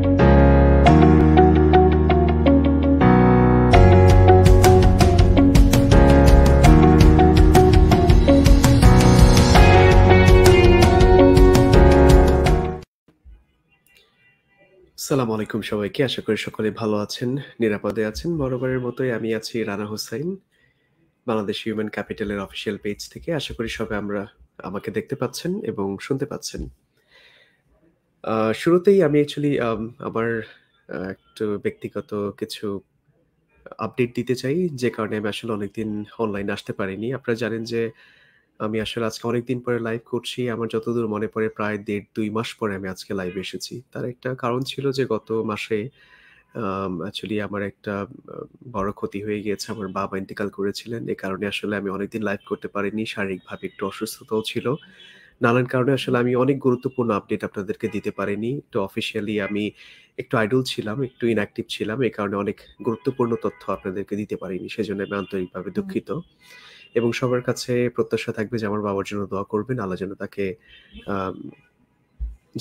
সালাম আলাইকুম সবাইকে আশা করি সকলে ভালো আছেন নিরাপদে আছেন বরাবরের মতোই আমি আছি রানা হোসাইন বাংলাদেশ হিউম্যান ক্যাপিটালের অফিসিয়াল পেজ থেকে আশা করি সবাই আমরা আমাকে দেখতে পাচ্ছেন এবং শুনতে পাচ্ছেন শুরুতেই আমি অ্যাকচুয়ালি আমার একটু ব্যক্তিগত কিছু আপডেট দিতে চাই যে কারণে আমি আসলে অনেকদিন অনলাইন আসতে পারিনি। আপনারা জানেন যে আমি আসলে আজকে অনেকদিন পরে লাইভ করছি। আমার যতদূর মনে পড়ে দেড় দুই মাস পরে আমি আজকে লাইভে এসেছি। তার একটা কারণ ছিল যে গত মাসে অ্যাকচুয়ালি আমার একটা বড় ক্ষতি হয়ে গিয়েছে। আমার বাবা ইন্তেকাল করেছিলেন। এ কারণে আসলে আমি অনেকদিন লাইভ করতে পারিনি। শারীরিকভাবে একটু অসুস্থতাও ছিল। নানান কারণে আসলে আমি অনেক গুরুত্বপূর্ণ আপডেট আপনাদেরকে দিতে পারিনি তো অফিসিয়ালি আমি একটু আইডল ছিলাম একটু ইনঅ্যাক্টিভ ছিলাম এই কারণে অনেক গুরুত্বপূর্ণ তথ্য আপনাদেরকে দিতে পারিনি সেজন্য আমি আন্তরিকভাবে দুঃখিত এবং সবার কাছে প্রত্যাশা থাকবে যে আমার বাবার জন্য দোয়া করবেন আল্লাহ যেন তাকে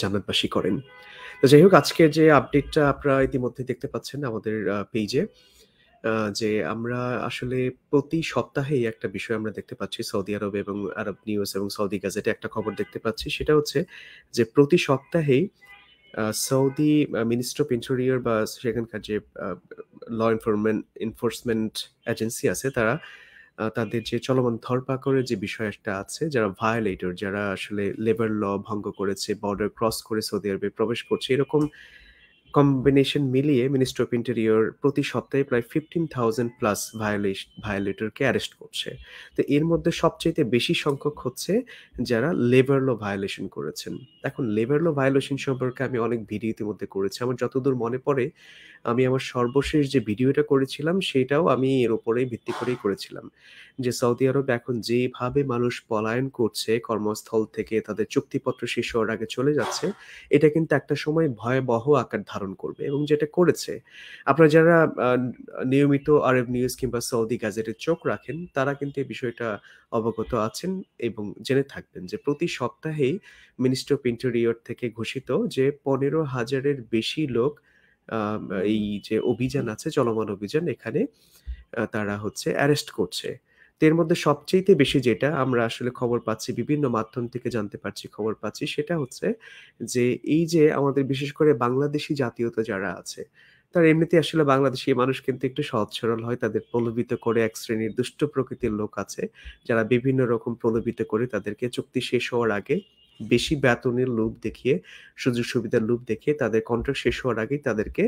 জান্নাতবাসী করেন তো যাই হোক আজকে যে আপডেটটা আপনারা ইতিমধ্যে দেখতে পাচ্ছেন আমাদের পেজে যে আমরা আসলে প্রতি সপ্তাহেই একটা বিষয় আমরা দেখতে পাচ্ছি সৌদি আরব এবং আরব নিউজ এবং সৌদি গাজেটে একটা খবর দেখতে পাচ্ছি সেটা হচ্ছে যে প্রতি সপ্তাহেই সৌদি মিনিস্টার অফ ইন্টেরিয়র বা সেখানকার যে ল এনফোর্সমেন্ট এনফোর্সমেন্ট এজেন্সি আছে তারা তাদের যে চলমান ধরপাকড়ের যে বিষয় একটা আছে যারা ভায়োলেটর যারা আসলে লেবার ল ভঙ্গ করেছে বর্ডার ক্রস করে সৌদি আরবে প্রবেশ করছে এরকম কম্বিনেশন মিলিয়ে মিনিস্ট্রি অফ ইন্টেরিয়র প্রতি সপ্তাহে প্রায় ফিফটিন থাউজেন্ড প্লাস ভায়োলেটরকে অ্যারেস্ট করছে তো এর মধ্যে সবচেয়ে বেশি সংখ্যক হচ্ছে যারা লেবার ল ভায়োলেশন করেছেন এখন লেবার ল ভায়োলেশন সম্পর্কে আমি অনেক ভিডিও ইতিমধ্যে করেছি আমার যতদূর মনে পড়ে আমি আমার সর্বশেষ যে ভিডিওটা করেছিলাম সেটাও আমি এর উপরেই ভিত্তি করেই করেছিলাম যে সৌদি আরব এখন যেভাবে মানুষ পলায়ন করছে কর্মস্থল থেকে তাদের চুক্তিপত্র শেষ হওয়ার আগে চলে যাচ্ছে এটা কিন্তু একটা সময় ভয়াবহ আকার ধারণ অনুসরণ করবে এবং যেটা করেছে আপনারা যারা নিয়মিত আরব নিউজ কিংবা সৌদি গাজেটের চোখ রাখেন তারা কিন্তু এই বিষয়টা অবগত আছেন এবং জেনে থাকবেন যে প্রতি সপ্তাহেই মিনিস্টার অফ ইন্টেরিয়র থেকে ঘোষিত যে পনেরো হাজারের বেশি লোক এই যে অভিযান আছে চলমান অভিযান এখানে তারা হচ্ছে অ্যারেস্ট করছে এর মধ্যে সবচেয়েতে বেশি যেটা আমরা আসলে খবর পাচ্ছি বিভিন্ন মাধ্যম থেকে জানতে পারছি খবর পাচ্ছি সেটা হচ্ছে যে এই যে আমাদের বিশেষ করে বাংলাদেশি জাতীয়তা যারা আছে তারা এমনিতে আসলে বাংলাদেশি মানুষ কিন্তু একটু সহজ সরল হয় তাদের প্রলোভিত করে এক শ্রেণীর দুষ্ট প্রকৃতির লোক আছে যারা বিভিন্ন রকম প্রলোভিত করে তাদেরকে চুক্তি শেষ হওয়ার আগে বেশি বেতনের লোভ দেখিয়ে সুযোগ সুবিধার লোভ দেখিয়ে তাদের কন্ট্রাক্ট শেষ হওয়ার আগেই তাদেরকে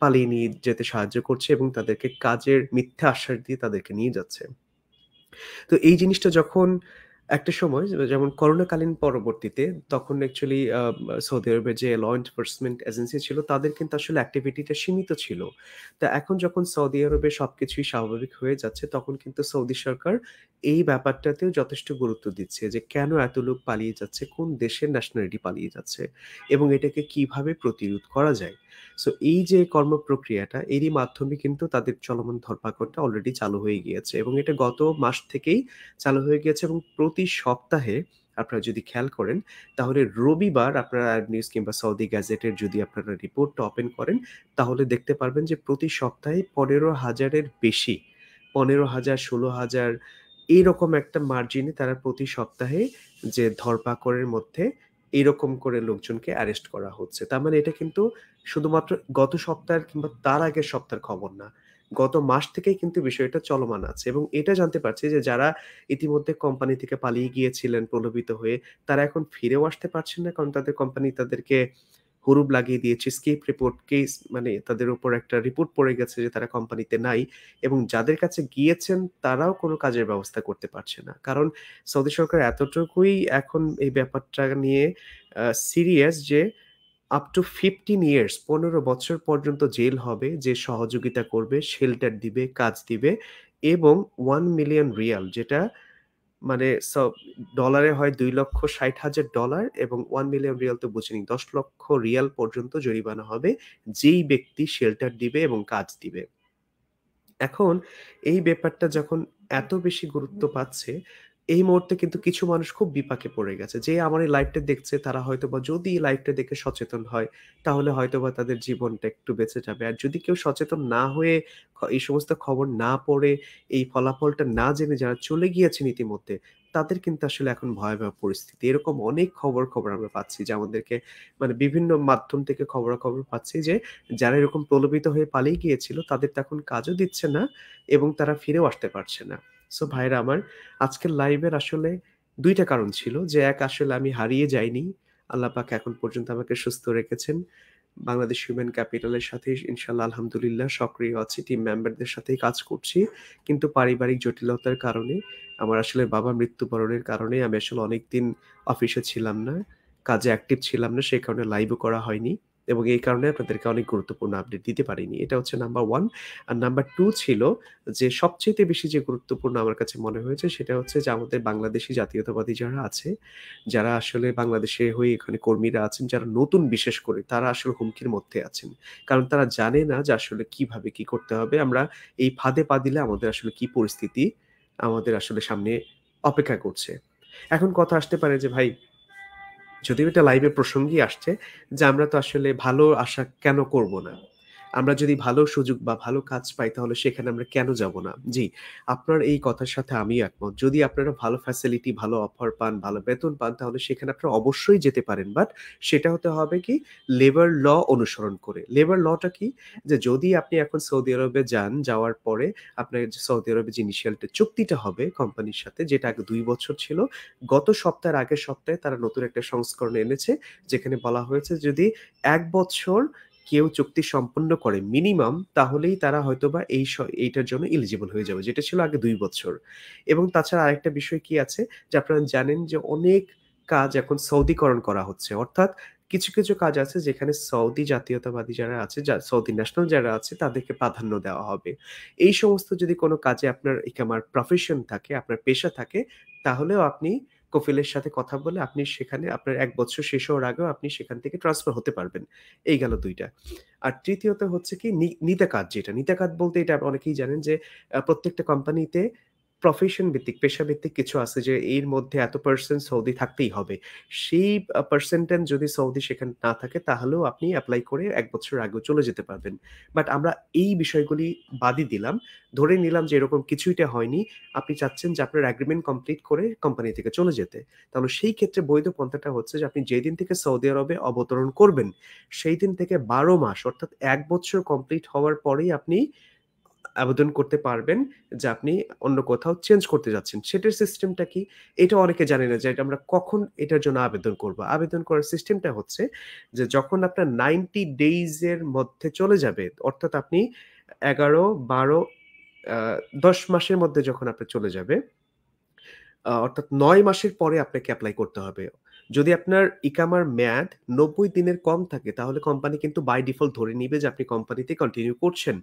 পালিয়ে নিয়ে যেতে সাহায্য করছে এবং তাদেরকে কাজের মিথ্যা আশ্বাস দিয়ে তাদেরকে নিয়ে যাচ্ছে তো এই জিনিসটা যখন একটা সময় যেমন করোনাকালীন পরবর্তীতে তখন অ্যাকচুয়ালি সৌদি আরবে যে ল এনফোর্সমেন্ট এজেন্সি ছিল তাদের কিন্তু আসলে অ্যাক্টিভিটিটা সীমিত ছিল তা এখন যখন সৌদি আরবে সব কিছুই স্বাভাবিক হয়ে যাচ্ছে তখন কিন্তু সৌদি সরকার এই ব্যাপারটাতেও যথেষ্ট গুরুত্ব দিচ্ছে যে কেন এত লোক পালিয়ে যাচ্ছে কোন দেশের ন্যাশনালিটি পালিয়ে যাচ্ছে এবং এটাকে কিভাবে প্রতিরোধ করা যায় সো এই যে কর্ম প্রক্রিয়াটা এরই মাধ্যমে কিন্তু তাদের চলমান ধরপাকড়টা অলরেডি চালু হয়ে গিয়েছে এবং এটা গত মাস থেকেই চালু হয়ে গিয়েছে এবং প্রতি সপ্তাহে আপনারা যদি খেয়াল করেন তাহলে রবিবার আপনারা নিউজ কিংবা সৌদি গ্যাজেটের যদি আপনারা রিপোর্টটা ওপেন করেন তাহলে দেখতে পারবেন যে প্রতি সপ্তাহে পনেরো হাজারের বেশি পনেরো হাজার ষোলো হাজার এইরকম একটা মার্জিনে তারা প্রতি সপ্তাহে যে ধরপাকড়ের মধ্যে এরকম করে লোকজনকে অ্যারেস্ট করা হচ্ছে তার মানে এটা কিন্তু শুধুমাত্র গত সপ্তাহের কিংবা তার আগের সপ্তাহের খবর না গত মাস থেকেই কিন্তু বিষয়টা চলমান আছে এবং এটা জানতে পারছি যে যারা ইতিমধ্যে কোম্পানি থেকে পালিয়ে গিয়েছিলেন প্রলোভিত হয়ে তারা এখন ফিরেও আসতে পারছেন না কারণ তাদের কোম্পানি তাদেরকে হরুপ লাগিয়ে দিয়েছে স্কেপ রিপোর্ট কেস মানে তাদের উপর একটা রিপোর্ট পড়ে গেছে যে তারা কোম্পানিতে নাই এবং যাদের কাছে গিয়েছেন তারাও কোনো কাজের ব্যবস্থা করতে পারছে না কারণ সৌদি সরকার এতটুকুই এখন এই ব্যাপারটা নিয়ে সিরিয়াস যে আপ টু ফিফটিন ইয়ার্স পনেরো বছর পর্যন্ত জেল হবে যে সহযোগিতা করবে শেল্টার দিবে কাজ দিবে এবং ওয়ান মিলিয়ন রিয়াল যেটা মানে সব ডলারে হয় দুই লক্ষ ষাট হাজার ডলার এবং ওয়ান মিলিয়ন রিয়াল তো বুঝে বুঝিনি দশ লক্ষ রিয়াল পর্যন্ত জরিমানা হবে যেই ব্যক্তি শেল্টার দিবে এবং কাজ দিবে এখন এই ব্যাপারটা যখন এত বেশি গুরুত্ব পাচ্ছে এই মুহূর্তে কিন্তু কিছু মানুষ খুব বিপাকে পড়ে গেছে যে আমার এই লাইফটা দেখছে তারা হয়তো বা যদি এই লাইফটা দেখে সচেতন হয় তাহলে হয়তো বা তাদের জীবনটা একটু বেঁচে যাবে আর যদি কেউ সচেতন না হয়ে এই সমস্ত খবর না পড়ে এই ফলাফলটা না জেনে যারা চলে গিয়েছেন ইতিমধ্যে তাদের কিন্তু আসলে এখন ভয়াবহ পরিস্থিতি এরকম অনেক খবর খবর আমরা পাচ্ছি যে আমাদেরকে মানে বিভিন্ন মাধ্যম থেকে খবর খবর পাচ্ছি যে যারা এরকম প্রলোভিত হয়ে পালিয়ে গিয়েছিল তাদের তো এখন কাজও দিচ্ছে না এবং তারা ফিরেও আসতে পারছে না সো ভাইরা আমার আজকের লাইভের আসলে দুইটা কারণ ছিল যে এক আসলে আমি হারিয়ে যাইনি আল্লাহ পাক এখন পর্যন্ত আমাকে সুস্থ রেখেছেন বাংলাদেশ হিউম্যান ক্যাপিটালের সাথে ইনশাল্লাহ আলহামদুলিল্লাহ সক্রিয় আছি টিম মেম্বারদের সাথেই কাজ করছি কিন্তু পারিবারিক জটিলতার কারণে আমার আসলে বাবা মৃত্যুবরণের কারণে আমি আসলে অনেকদিন অফিসে ছিলাম না কাজে অ্যাক্টিভ ছিলাম না সেই কারণে লাইভও করা হয়নি এবং এই কারণে আপনাদেরকে অনেক গুরুত্বপূর্ণ আপডেট দিতে পারিনি এটা হচ্ছে নাম্বার ওয়ান আর নাম্বার টু ছিল যে সবচেয়ে বেশি যে গুরুত্বপূর্ণ আমার কাছে মনে হয়েছে সেটা হচ্ছে যে আমাদের বাংলাদেশি জাতীয়তাবাদী যারা আছে যারা আসলে বাংলাদেশে হয়ে এখানে কর্মীরা আছেন যারা নতুন বিশেষ করে তারা আসলে হুমকির মধ্যে আছেন কারণ তারা জানে না যে আসলে কিভাবে কি করতে হবে আমরা এই ফাঁদে পা দিলে আমাদের আসলে কি পরিস্থিতি আমাদের আসলে সামনে অপেক্ষা করছে এখন কথা আসতে পারে যে ভাই যদিও এটা লাইভে প্রসঙ্গই আসছে যে আমরা তো আসলে ভালো আশা কেন করব না আমরা যদি ভালো সুযোগ বা ভালো কাজ পাই তাহলে সেখানে আমরা কেন যাব না জি আপনার এই কথার সাথে আমি একমত যদি আপনারা ভালো ফ্যাসিলিটি ভালো অফার পান ভালো বেতন পান তাহলে সেখানে আপনারা অবশ্যই যেতে পারেন বাট সেটা হতে হবে কি লেবার ল অনুসরণ করে লেবার লটা কি যে যদি আপনি এখন সৌদি আরবে যান যাওয়ার পরে আপনার সৌদি আরবে যে ইনিশিয়ালটা চুক্তিটা হবে কোম্পানির সাথে যেটা আগে দুই বছর ছিল গত সপ্তাহের আগের সপ্তাহে তারা নতুন একটা সংস্করণ এনেছে যেখানে বলা হয়েছে যদি এক বছর কেউ চুক্তি সম্পন্ন করে মিনিমাম তাহলেই তারা হয়তো বা এই এইটার জন্য এলিজিবল হয়ে যাবে যেটা ছিল আগে দুই বছর এবং তাছাড়া আরেকটা বিষয় কি আছে যে আপনারা জানেন যে অনেক কাজ এখন সৌদিকরণ করা হচ্ছে অর্থাৎ কিছু কিছু কাজ আছে যেখানে সৌদি জাতীয়তাবাদী যারা আছে সৌদি ন্যাশনাল যারা আছে তাদেরকে প্রাধান্য দেওয়া হবে এই সমস্ত যদি কোনো কাজে আপনার ইকামার প্রফেশন থাকে আপনার পেশা থাকে তাহলেও আপনি কফিলের সাথে কথা বলে আপনি সেখানে আপনার এক বছর শেষ হওয়ার আগেও আপনি সেখান থেকে ট্রান্সফার হতে পারবেন এই গেল দুইটা আর তৃতীয়ত হচ্ছে কি নিতাকাত যেটা নিতাকাত বলতে এটা অনেকেই জানেন যে প্রত্যেকটা কোম্পানিতে প্রফেশন ভিত্তিক পেশা ভিত্তিক কিছু আছে যে এর মধ্যে এত পার্সেন্ট সৌদি থাকতেই হবে সেই পার্সেন্টেন্ট যদি সৌদি সেখানে না থাকে তাহলেও আপনি অ্যাপ্লাই করে এক বছর আগেও চলে যেতে পারবেন বাট আমরা এই বিষয়গুলি বাদই দিলাম ধরে নিলাম যে এরকম কিছুইটা হয়নি আপনি চাচ্ছেন যে আপনার অ্যাগ্রিমেন্ট কমপ্লিট করে কোম্পানি থেকে চলে যেতে তাহলে সেই ক্ষেত্রে বৈধ পন্থাটা হচ্ছে যে আপনি যেদিন থেকে সৌদি আরবে অবতরণ করবেন সেই দিন থেকে বারো মাস অর্থাৎ এক বছর কমপ্লিট হওয়ার পরেই আপনি আবেদন করতে পারবেন যে আপনি অন্য কোথাও চেঞ্জ করতে যাচ্ছেন সেটার সিস্টেমটা কি এটা অনেকে জানে না যে এটা আমরা কখন এটার জন্য আবেদন করব আবেদন করার সিস্টেমটা হচ্ছে যে যখন আপনার নাইনটি ডেইজের মধ্যে চলে যাবে অর্থাৎ আপনি এগারো বারো দশ মাসের মধ্যে যখন আপনি চলে যাবে অর্থাৎ নয় মাসের পরে আপনাকে অ্যাপ্লাই করতে হবে যদি আপনার ইকামার ম্যাদ নব্বই দিনের কম থাকে তাহলে কোম্পানি কিন্তু বাই ডিফল্ট ধরে নিবে যে আপনি কোম্পানিতে কন্টিনিউ করছেন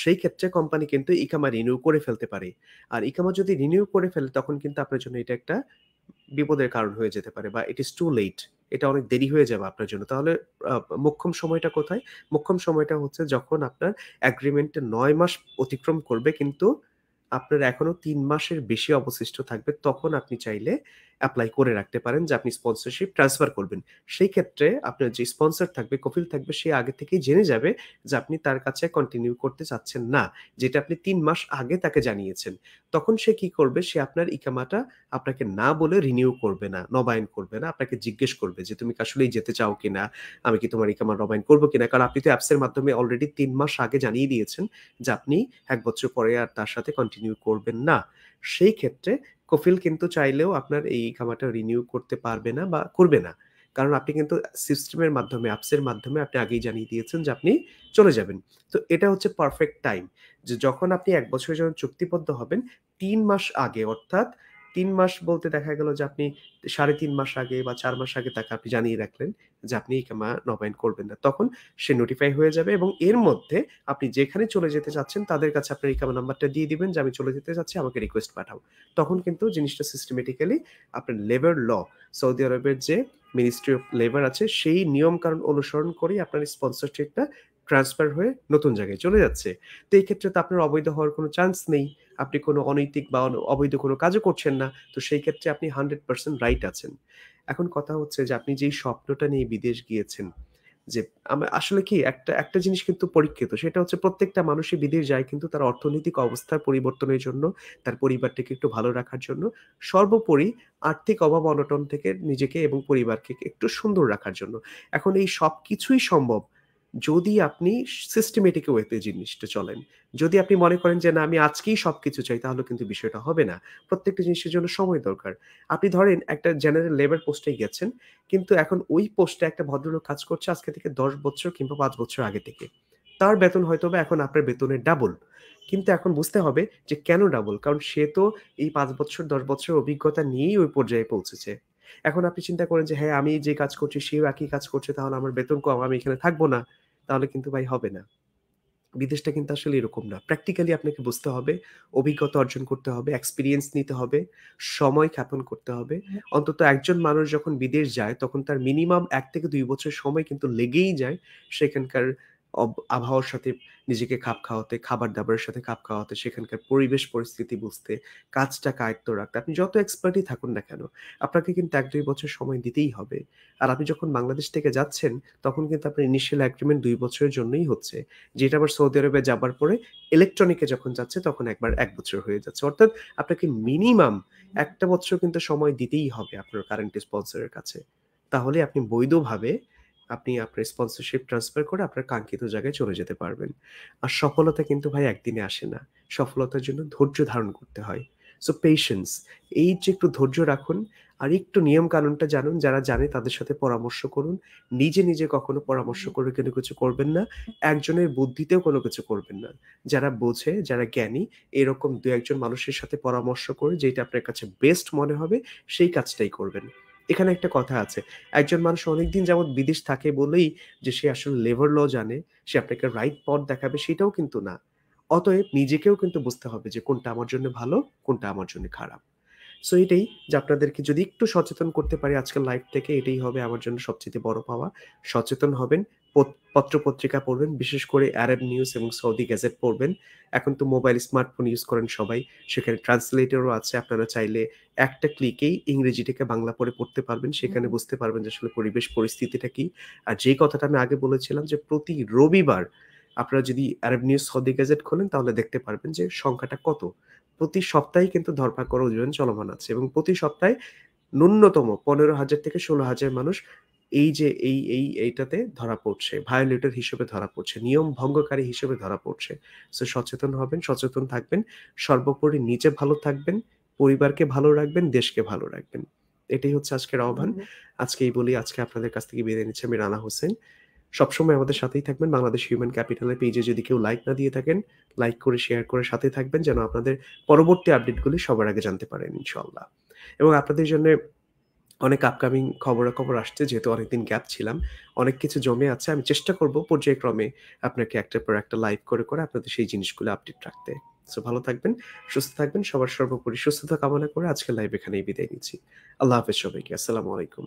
সেই ক্ষেত্রে কোম্পানি কিন্তু ইকামা রিনিউ করে ফেলতে পারে আর ইকামা যদি রিনিউ করে ফেলে তখন কিন্তু আপনার জন্য এটা একটা বিপদের কারণ হয়ে যেতে পারে বা ইট ইস টু লেট এটা অনেক দেরি হয়ে যাবে আপনার জন্য তাহলে মোক্ষম সময়টা কোথায় মোক্ষম সময়টা হচ্ছে যখন আপনার অ্যাগ্রিমেন্টে নয় মাস অতিক্রম করবে কিন্তু আপনার এখনো তিন মাসের বেশি অবশিষ্ট থাকবে তখন আপনি চাইলে অ্যাপ্লাই করে রাখতে পারেন যে আপনি স্পন্সরশিপ ট্রান্সফার করবেন সেই ক্ষেত্রে আপনার যে স্পন্সর থাকবে কফিল থাকবে সে আগে থেকেই জেনে যাবে যে আপনি তার কাছে কন্টিনিউ করতে চাচ্ছেন না যেটা আপনি তিন মাস আগে তাকে জানিয়েছেন তখন সে কি করবে সে আপনার ইকামাটা আপনাকে না বলে রিনিউ করবে না নবায়ন করবে না আপনাকে জিজ্ঞেস করবে যে তুমি আসলেই যেতে চাও কিনা আমি কি তোমার ইকামা নবায়ন করবো কিনা কারণ আপনি তো অ্যাপসের মাধ্যমে অলরেডি তিন মাস আগে জানিয়ে দিয়েছেন যে আপনি এক বছর পরে আর তার সাথে কন্টিনিউ কন্টিনিউ করবেন না সেই ক্ষেত্রে কফিল কিন্তু চাইলেও আপনার এই খামারটা রিনিউ করতে পারবে না বা করবে না কারণ আপনি কিন্তু সিস্টেমের মাধ্যমে অ্যাপসের মাধ্যমে আপনি আগেই জানিয়ে দিয়েছেন যে আপনি চলে যাবেন তো এটা হচ্ছে পারফেক্ট টাইম যে যখন আপনি এক বছরের জন্য চুক্তিবদ্ধ হবেন তিন মাস আগে অর্থাৎ তিন মাস বলতে দেখা গেল যে আপনি সাড়ে তিন মাস আগে বা চার মাস আগে তাকে আপনি জানিয়ে রাখলেন যে আপনি এই কামা নবায়ন করবেন না তখন সে নোটিফাই হয়ে যাবে এবং এর মধ্যে আপনি যেখানে চলে যেতে চাচ্ছেন তাদের কাছে আপনার এই কামা নাম্বারটা দিয়ে দিবেন যে আমি চলে যেতে চাচ্ছি আমাকে রিকোয়েস্ট পাঠাও তখন কিন্তু জিনিসটা সিস্টেমেটিক্যালি আপনার লেবার ল সৌদি আরবের যে মিনিস্ট্রি অফ লেবার আছে সেই নিয়ম কারণ অনুসরণ করেই আপনার স্পন্সরশিপটা ট্রান্সফার হয়ে নতুন জায়গায় চলে যাচ্ছে তো এই ক্ষেত্রে তো আপনার অবৈধ হওয়ার কোনো চান্স নেই আপনি কোনো অনৈতিক বা অবৈধ কোনো কাজও করছেন না তো সেই ক্ষেত্রে আপনি হান্ড্রেড পার্সেন্ট রাইট আছেন এখন কথা হচ্ছে যে আপনি যেই স্বপ্নটা নিয়ে বিদেশ গিয়েছেন যে আসলে কি একটা একটা জিনিস কিন্তু পরীক্ষিত সেটা হচ্ছে প্রত্যেকটা মানুষই বিদেশ যায় কিন্তু তার অর্থনৈতিক অবস্থার পরিবর্তনের জন্য তার পরিবারটাকে একটু ভালো রাখার জন্য সর্বোপরি আর্থিক অভাব অনটন থেকে নিজেকে এবং পরিবারকে একটু সুন্দর রাখার জন্য এখন এই সব কিছুই সম্ভব যদি আপনি সিস্টেমেটিক ওয়েতে জিনিসটা চলেন যদি আপনি মনে করেন যে না আমি আজকেই সব কিছু চাই তাহলে কিন্তু বিষয়টা হবে না প্রত্যেকটা জিনিসের জন্য সময় দরকার আপনি ধরেন একটা জেনারেল লেবার পোস্টে গেছেন কিন্তু এখন ওই পোস্টে একটা ভদ্রলোক কাজ করছে আজকে থেকে দশ বছর কিংবা পাঁচ বছর আগে থেকে তার বেতন হয়তো বা এখন আপনার বেতনের ডাবল কিন্তু এখন বুঝতে হবে যে কেন ডাবল কারণ সে তো এই পাঁচ বছর দশ বছর অভিজ্ঞতা নিয়েই ওই পর্যায়ে পৌঁছেছে এখন আপনি চিন্তা করেন যে হ্যাঁ আমি যে কাজ করছি সেও একই কাজ করছে তাহলে আমার বেতন কম আমি এখানে থাকবো না তাহলে কিন্তু ভাই হবে না বিদেশটা কিন্তু আসলে এরকম না প্র্যাকটিক্যালি আপনাকে বুঝতে হবে অভিজ্ঞতা অর্জন করতে হবে এক্সপিরিয়েন্স নিতে হবে সময় খ্যাপন করতে হবে অন্তত একজন মানুষ যখন বিদেশ যায় তখন তার মিনিমাম এক থেকে দুই বছর সময় কিন্তু লেগেই যায় সেখানকার আবহাওয়ার সাথে নিজেকে খাপ খাওয়াতে খাবার দাবারের সাথে খাপ খাওয়াতে সেখানকার পরিবেশ পরিস্থিতি বুঝতে কাজটাকে আয়ত্ত রাখতে আপনি যত এক্সপার্টই থাকুন না কেন আপনাকে কিন্তু এক দুই বছর সময় দিতেই হবে আর আপনি যখন বাংলাদেশ থেকে যাচ্ছেন তখন কিন্তু আপনার ইনিশিয়াল অ্যাগ্রিমেন্ট দুই বছরের জন্যই হচ্ছে যেটা আবার সৌদি আরবে যাবার পরে ইলেকট্রনিকে যখন যাচ্ছে তখন একবার এক বছর হয়ে যাচ্ছে অর্থাৎ আপনাকে মিনিমাম একটা বছর কিন্তু সময় দিতেই হবে আপনার কারেন্ট স্পন্সরের কাছে তাহলে আপনি বৈধভাবে আপনি আপনার স্পন্সরশিপ ট্রান্সফার করে আপনার কাঙ্ক্ষিত জায়গায় চলে যেতে পারবেন আর সফলতা কিন্তু ভাই একদিনে আসে না সফলতার জন্য ধৈর্য ধারণ করতে হয় সো পেশেন্স এই যে একটু ধৈর্য রাখুন আর একটু নিয়ম কানুনটা জানুন যারা জানে তাদের সাথে পরামর্শ করুন নিজে নিজে কখনো পরামর্শ করে কোনো কিছু করবেন না একজনের বুদ্ধিতেও কোনো কিছু করবেন না যারা বোঝে যারা জ্ঞানী এরকম দু একজন মানুষের সাথে পরামর্শ করে যেটা আপনার কাছে বেস্ট মনে হবে সেই কাজটাই করবেন এখানে একটা কথা আছে একজন মানুষ অনেকদিন যেমন বিদেশ থাকে বলেই যে সে আসলে লেবার ল জানে সে আপনাকে রাইট পথ দেখাবে সেটাও কিন্তু না অতএব নিজেকেও কিন্তু বুঝতে হবে যে কোনটা আমার জন্য ভালো কোনটা আমার জন্য খারাপ সো এটাই যে আপনাদেরকে যদি একটু সচেতন করতে পারি আজকের লাইফ থেকে এটাই হবে আমার জন্য সবচেয়ে বড় পাওয়া সচেতন হবেন পত্র পত্রিকা পড়বেন বিশেষ করে আরব নিউজ এবং সৌদি গ্যাজেট পড়বেন এখন তো মোবাইল স্মার্টফোন ইউজ করেন সবাই সেখানে ট্রান্সলেটরও আছে আপনারা চাইলে একটা ক্লিকেই ইংরেজিটাকে বাংলা পরে পড়তে পারবেন সেখানে বুঝতে পারবেন যে আসলে পরিবেশ পরিস্থিতিটা কি আর যেই কথাটা আমি আগে বলেছিলাম যে প্রতি রবিবার আপনারা যদি আরব নিউজ সৌদি গ্যাজেট খোলেন তাহলে দেখতে পারবেন যে সংখ্যাটা কত প্রতি সপ্তাহে কিন্তু ধরপাকড় অভিযান চলমান আছে এবং প্রতি সপ্তাহে ন্যূনতম পনেরো হাজার থেকে ষোলো হাজার মানুষ এই যে এই এই এইটাতে ধরা পড়ছে ভায়োলেটর হিসেবে ধরা পড়ছে নিয়ম ভঙ্গকারী হিসেবে ধরা পড়ছে সো সচেতন হবেন সচেতন থাকবেন সর্বোপরি নিজে ভালো থাকবেন পরিবারকে ভালো রাখবেন দেশকে ভালো রাখবেন এটাই হচ্ছে আজকের আহ্বান আজকে এই বলি আজকে আপনাদের কাছ থেকে বিদায় নিচ্ছে আমি রানা হোসেন সবসময় আমাদের সাথেই থাকবেন বাংলাদেশ হিউম্যান ক্যাপিটালের পেজে যদি কেউ লাইক না দিয়ে থাকেন লাইক করে শেয়ার করে সাথে থাকবেন যেন আপনাদের পরবর্তী আপডেটগুলি সবার আগে জানতে পারেন ইনশাল্লাহ এবং আপনাদের জন্য অনেক আপকামিং খবরাখবর আসছে যেহেতু অনেকদিন গ্যাপ ছিলাম অনেক কিছু জমে আছে আমি চেষ্টা করব পর্যায়ক্রমে আপনাকে একটার পর একটা লাইভ করে করে আপনাদের সেই জিনিসগুলো আপডেট রাখতে সো ভালো থাকবেন সুস্থ থাকবেন সবার সর্বোপরি সুস্থতা কামনা করে আজকে লাইভ এখানেই বিদায় নিচ্ছি আল্লাহ হাফেজ সবাইকে আসসালামু আলাইকুম